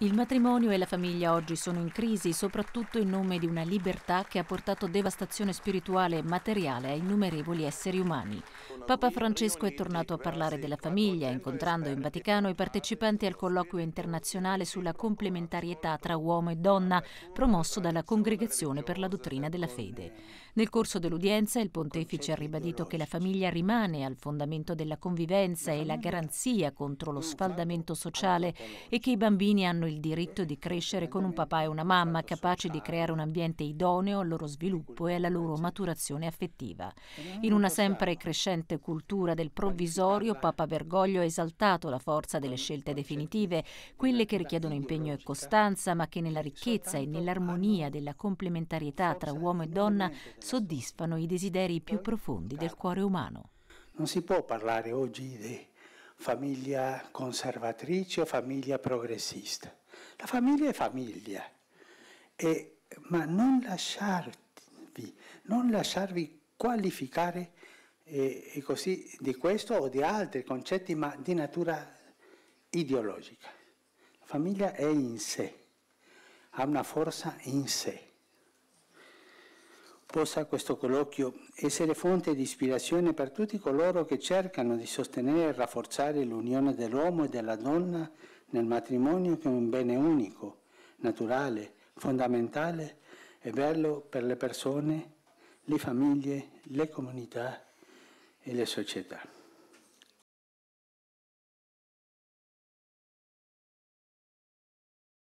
Il matrimonio e la famiglia oggi sono in crisi, soprattutto in nome di una libertà che ha portato devastazione spirituale e materiale a innumerevoli esseri umani. Papa Francesco è tornato a parlare della famiglia, incontrando in Vaticano i partecipanti al colloquio internazionale sulla complementarietà tra uomo e donna, promosso dalla Congregazione per la dottrina della fede. Nel corso dell'udienza il pontefice ha ribadito che la famiglia rimane al fondamento della convivenza e la garanzia contro lo sfaldamento sociale e che i bambini hanno il diritto di crescere con un papà e una mamma capaci di creare un ambiente idoneo al loro sviluppo e alla loro maturazione affettiva. In una sempre crescente cultura del provvisorio, Papa Bergoglio ha esaltato la forza delle scelte definitive, quelle che richiedono impegno e costanza, ma che nella ricchezza e nell'armonia della complementarietà tra uomo e donna soddisfano i desideri più profondi del cuore umano. Non si può parlare oggi di famiglia conservatrice o famiglia progressista. La famiglia è famiglia, e, ma non lasciarvi, non lasciarvi qualificare e, e così di questo o di altri concetti, ma di natura ideologica. La famiglia è in sé, ha una forza in sé. Possa questo colloquio essere fonte di ispirazione per tutti coloro che cercano di sostenere e rafforzare l'unione dell'uomo e della donna nel matrimonio che è un bene unico, naturale, fondamentale e bello per le persone, le famiglie, le comunità e le società.